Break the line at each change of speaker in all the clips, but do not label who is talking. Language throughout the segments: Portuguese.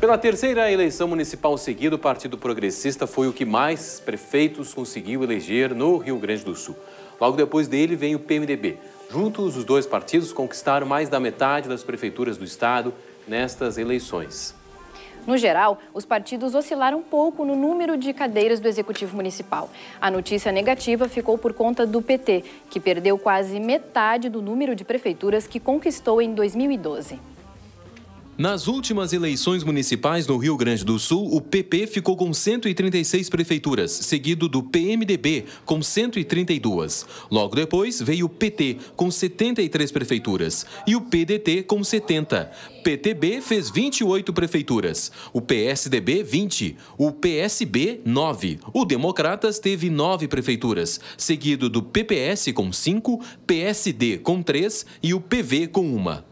Pela terceira eleição municipal seguida, o Partido Progressista foi o que mais prefeitos conseguiu eleger no Rio Grande do Sul. Logo depois dele vem o PMDB. Juntos, os dois partidos conquistaram mais da metade das prefeituras do estado nestas eleições.
No geral, os partidos oscilaram um pouco no número de cadeiras do Executivo Municipal. A notícia negativa ficou por conta do PT, que perdeu quase metade do número de prefeituras que conquistou em 2012.
Nas últimas eleições municipais no Rio Grande do Sul, o PP ficou com 136 prefeituras, seguido do PMDB, com 132. Logo depois veio o PT, com 73 prefeituras, e o PDT, com 70. PTB fez 28 prefeituras, o PSDB, 20, o PSB, 9. O Democratas teve 9 prefeituras, seguido do PPS, com 5, PSD, com 3 e o PV, com 1.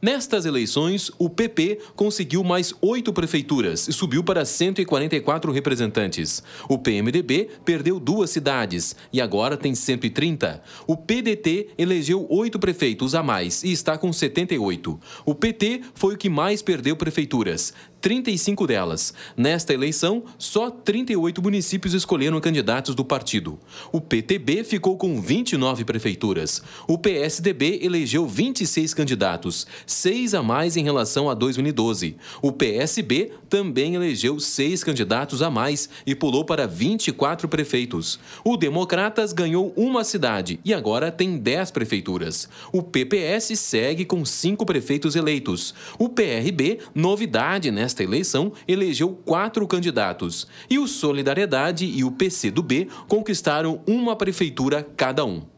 Nestas eleições, o PP conseguiu mais oito prefeituras e subiu para 144 representantes. O PMDB perdeu duas cidades e agora tem 130. O PDT elegeu oito prefeitos a mais e está com 78. O PT foi o que mais perdeu prefeituras, 35 delas. Nesta eleição, só 38 municípios escolheram candidatos do partido. O PTB ficou com 29 prefeituras. O PSDB elegeu 26 candidatos, seis a mais em relação a 2012. O PSB também elegeu seis candidatos a mais e pulou para 24 prefeitos. O Democratas ganhou uma cidade e agora tem 10 prefeituras. O PPS segue com cinco prefeitos eleitos. O PRB, novidade nesta nesta eleição, elegeu quatro candidatos, e o Solidariedade e o PCdoB conquistaram uma prefeitura cada um.